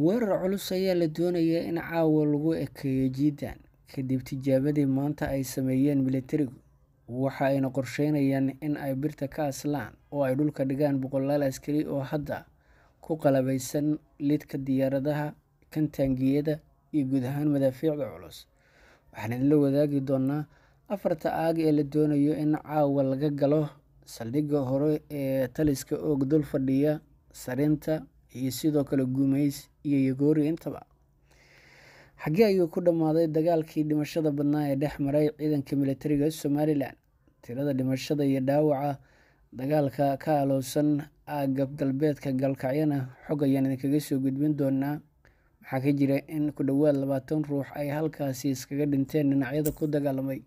Weerar culus ayaa la doonayaa in caawa lagu ekeeyo Zidane kadib tijaabadii maanta ay sameeyeen milatarigu, waxa ayna qorsheynayaan in ay birta ka aslaan oo ay dhulka dhigaan boqolaal askari oo hadda ku qalabaysan lidka diyaaradaha, kan taangiyada iyo guud ahaan madaafiicda culus. Waxaan idinla wadaagi doonaa afarta aag ee la doonayo in caawa laga galo, saldhigga hore ee taliska oog dul fadhiya, sarinta, iyo sidoo kale guumeysiga iyo yuguuri intaba xaggee ayuu ku dhammaaday dagaalkii dhimashada badnaa ee dhex maray ciidanka milatariga somalilan tirada dhimashada iyo dhaawaca dagaalka ka aloosan aagab galbeedka gaalkacyana xog ayaan idinkaga soo gudbin doonaa waxaa ka jira in ku dhowaad labaatan ruux ay halkaasi iskaga dhinteen dhinacyada ku dagaalamay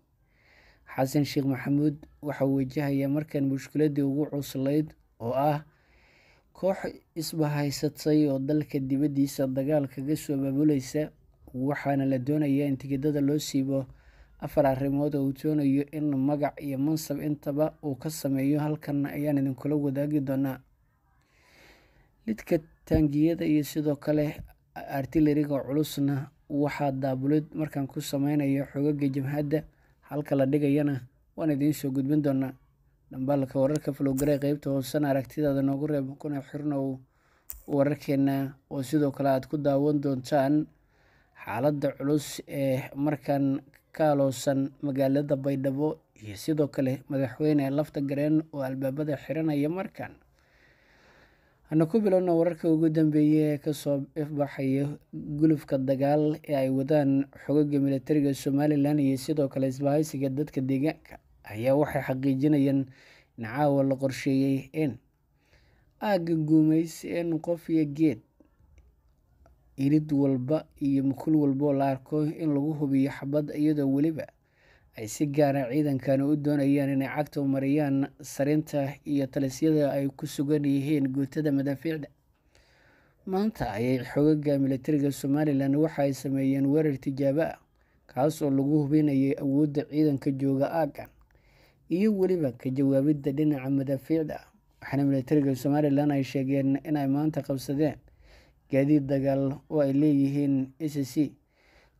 xasan sheekh maxamuud waxauu wajahayaa markan mushkiladii ugu cuslayd oo ah Koox isbahaysatay oo dalka dibadiisa dagaal kaga soo baabulaysa waxaana la doonayaa in tigidada loo siibo afar arrimood oo uu doonayo in magac iyo mansab intaba uu ka sameeyo halkan ayaan idinkula wadaagi doonaa lidka taangiyada iyo sidoo kale artileriga culusna waxaa daabulid markaan ku sameynayo xogaga jabhadda halka la dhigayana waan idiin soo gudbin doonaa Dhambaalka wararka Flogaray qeybta Hoosana aragtidaada noogu reeb kuna xirnow wararkeena oo sidoo kale aad ku daawan doontaan xaaladda culus ee markan kaaloosan magaalada Baydhabo iyo sidoo kale madaxweyne lafta gareen oo albaabada xiranaya markan hana ku bilowno wararka ugu dambeeya ee kasoo ifbaxaya gulufka dagaal ee ay wadaan xogagga milatariga somalilan iyo sidoo kale isbahaysiga dadka deegaanka ayaa waxay xaqiijinayaan in caawa la qorsheeyey n aagga guumaysan qof iyo geed irid walba iyo mukul walboo la arko in lagu hubiyo xabad iyadoo weliba ay si gaara ah ciidankani u doonayaan inay cagta mariyaan sarinta iyo talisyada ay ku sugan yihiin guutada madaafiicda maanta ayay xogaga militariga somalilan waxa ay sameeyeen weerar tijaaba ah kaas oo lagu hubinayay awoodda ciidanka jooga aaggan iyo weliba ka jawaabidda dhinaca madaafiicda waxaana milatariga somalilan ay sheegeen inay maanta qabsadeen gaadiid dagaal oo ay leeyihiin c c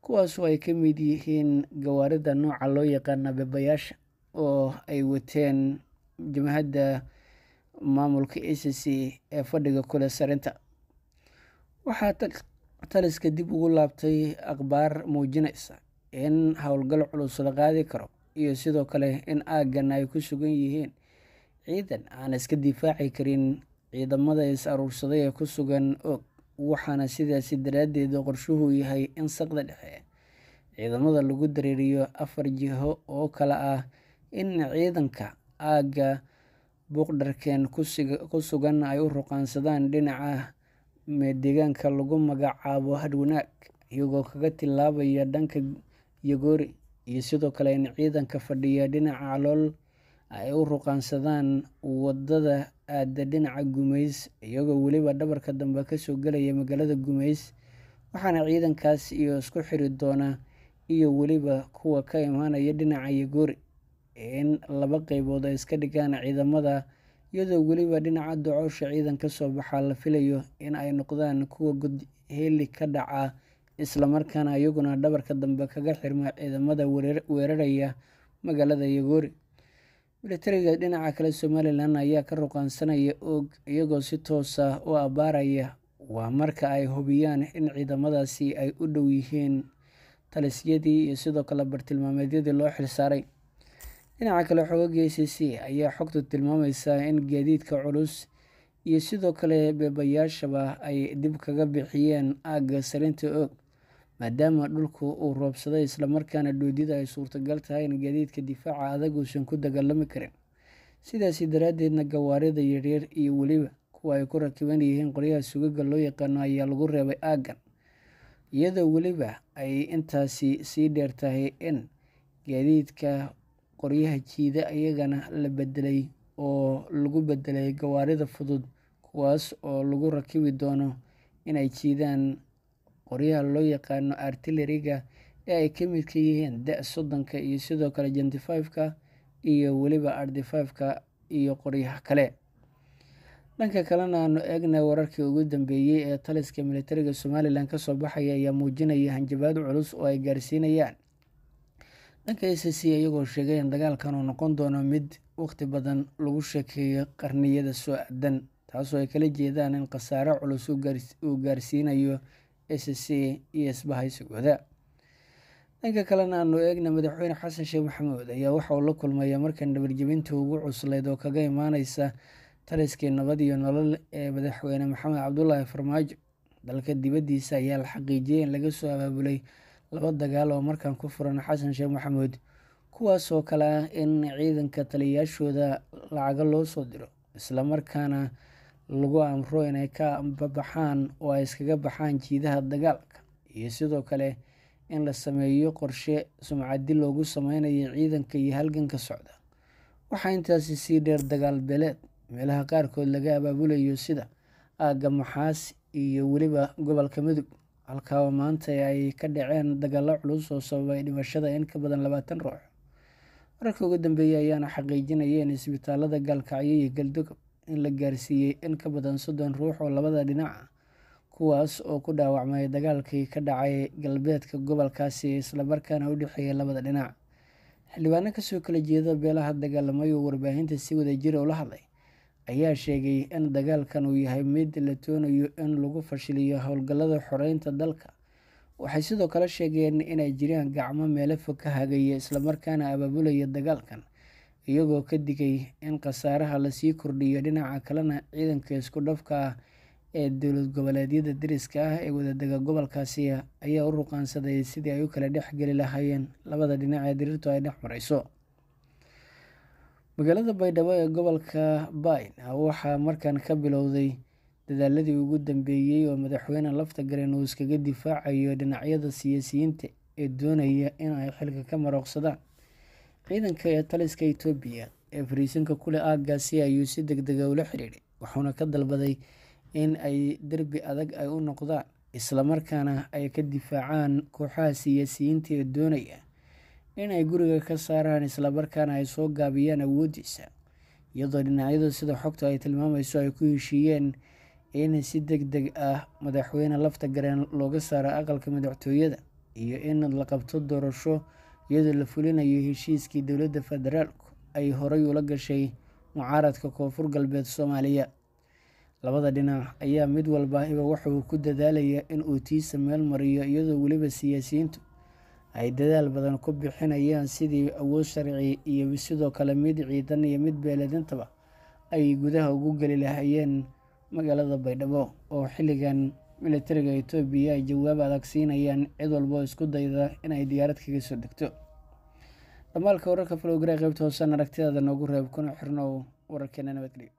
kuwaasoo ay ka mid yihiin gawaarida nooca loo yaqaana bebayaasha oo ay wateen jamhadda maamulka a c c ee fadhiga kule sarinta waxaa taliska dib ugu laabtay akhbaar muujinaysa in howlgal culus la qaadi karo iyo sidoo kale in aaggan ay ku sugan yihiin ciidan aan iska difaaci karin ciidamada is aruursaday ee ku sugan og waxaana sidaasi daraaddeed qorshuhu yahay in saqda dhexe ciidamada lagu dareeriyo afar jiho oo kale ah in ciidanka aagga buuqdharkeen ku sugan ay u ruqaansadaan dhinaca deegaanka lagu magacaabo hadwanaag iyagoo kaga tilaabaya dhanka yogoori iyo sidoo kale in ciidanka fadhiya dhinaca calool ay u ruqaansadaan wadada aada dhinaca gumays iyagoo weliba dhabarka dambe kasoo gelaya magaalada gumays waxaana ciidankaas iyo isku xiri doona iyo weliba kuwa ka imaanaya dhinaca yagoori in laba qeybood ay iska dhigaan ciidamada iyadoo weliba dhinaca docoosha ciidan ka soo baxaa la filayo in ay noqdaan kuwa heli ka dhaca islamarkaana iyaguna dhabarka dambe kaga xirma ciidamada weeraraya magaalada yagoori militariga dhinaca kale somalilan ayaa ka ruqaansanaya oog iyagoo si toosa ah u abaaraya waa marka ay hubiyaan in ciidamadaasi ay u dhow yihiin talisyadii iyo sidoo kale bartilmaameedyadii loo xilsaaray dhinaca kale xogagga c c ayaa xogta tilmaamaysaa in gaadiidka culus iyo sidoo kale beebayaashaba ay dib kaga bixiyeen aagga sarinta oog maadaama dhulku uu roobsaday islamarkaana dhoodida ay suurtagal tahay in gaadiidka difaaca adag uusan ku dagaalami karin sidaasi daraaddeedna gawaarida yaryar iyo weliba kuwa ay ku rakiban yihiin qoryaha sugaga loo yaqaano ayaa lagu reebay aaggan iyadoo weliba ay intaasi sii dheer tahay in gaadiidka qoryaha jiida iyagana la bedelay oo lagu bedelay gawaarida fudud kuwaas oo lagu rakibi doono inay jiidaan qoryaha loo yaqaano artilleriga ee ay ka midka yihiin da' soddonka iyo sidoo kale jentifiveka iyo weliba ardifiveka iyo qoryaha kale dhanka kalena aanu eegna wararkii ugu dambeeyey ee taliska militariga somalilan kasoo baxaya ayaa muujinaya hanjabaad culus oo ay gaarsiinayaan dhanka c c iyagoo sheegay in dagaalkan uu noqon doono mid waqti badan lagu sheekeeyo qarniyada soo aadan taasoo ay kala jeedaan in khasaare culus uu gaarsiinayo s c iyo isbahaysigooda dhanka kalena aanu eegna madaxweyne xasan sheekh maxamuud ayaa waxa uu la kulmaya markan dhabarjebinta ugu cuslayd oo kaga imaaneysa taliskii nabad iyo nolol ee madaxweyne maxamed cabdulaahi farmaajo dalka dibaddiisa ayaa la xaqiijiyay in laga soo abaabulay laba dagaal oo markaan ku furan xasan sheekh maxamuud kuwaas oo kale ah in ciidanka taliyayaashooda lacago loo soo diro isla markaana lagu amro inay ka baxaan oo ay iskaga baxaan jiidaha dagaalka iyo sidoo kale in la sameeyo qorshe sumcaddi loogu sameynayo ciidanka iyo halganka socda waxaa intaasi sii dheer dagaal beeleed meelaha qaarkood laga abaabulayo sida aagga maxaas iyo weliba gobolka mudug halkaa oo maanta ay ka dhaceen dagaallo culus oo sababay dhimashada in ka badan labaatan ruux mararka ugu dambeeyey ayaana xaqiijinaya in isbitaalada gaalkacyo iyo galdogob in la gaarsiiyey in ka badan soddon ruux oo labada dhinac ah, kuwaas oo ku dhaawacmay dagaalkii ka dhacay galbeedka gobolkaasi isla markaana u dhexeeya labada dhinac xildhibaano kasoo kala jeeda beelaha dagaalamay oo warbaahinta si wada jira ula hadlay ayaa sheegay in dagaalkan uu yahay mid la doonayo in lagu fashiliyo howlgallada xoreynta dalka waxay sidoo kale sheegeen inay jiraan gacmo meelo fog ka hagaya islamarkaana abaabulaya dagaalkan iyagoo ka digay in khasaaraha lasii kordhiyo dhinaca kalena ciidanka isku dhafka ah ee dowlad goboleedyada deriska ah ee wadadega gobolkaasi ayaa u ruqaansaday sidii ay u kala dhexgeli lahaayeen labada dhinac ee diriirtu ay dhex marayso magaalada baydhabo ee gobolka bayn waxaa markan ka bilowday dadaaladii ugu dambeeyey oo madaxweyne lafta gareen uu iskaga difaacayo dhinacyada siyaasiyiinta ee doonaya in ay xilka ka marooqsadaan ciidanka ee taliska etoobiya ee fariisinka kuleh aaggaasi ayuu si deg dega ah ula xidhiidhay wuxuuna ka dalbaday in ay derbi adag ay u noqdaan islamarkaana ay ka difaacaan kooxaha siyaasiyiintaee doonaya in ay guriga ka saaraan islamarkaana ay soo gaabiyaan awooddiisa iyadoo dhinacyada sida xogta ay tilmaamayso ay ku heshiiyeen in si deg deg ah madaxweyne lafta gareen looga saaro aqalka madaxtooyada iyo in la qabto doorasho iyadoo la fulinayo heshiiskii dowladda federaalku ay horay ula gashay mucaaradka koonfur galbeed soomaaliya labada dhinac ayaa mid walbaiba wuxuu ku dadaalaya in uu tiisa meel mariyo iyadoo weliba siyaasiyiintu ay dadaal badan ku bixinayaan sidii awood sharci iyo sidoo kale mid ciidan iyo mid beeledintaba ay gudaha ugu geli lahaayeen magaalada baydhabo oo xilligan militariga etoobiya ay jawaab adag siinayaan cid walbo isku dayda inay diyaarad kaga soo degto dhamaalka wararka falowgara qaybta hoosean aragtidaada noogu reeb kuna xirno wararkeena nabadgelyo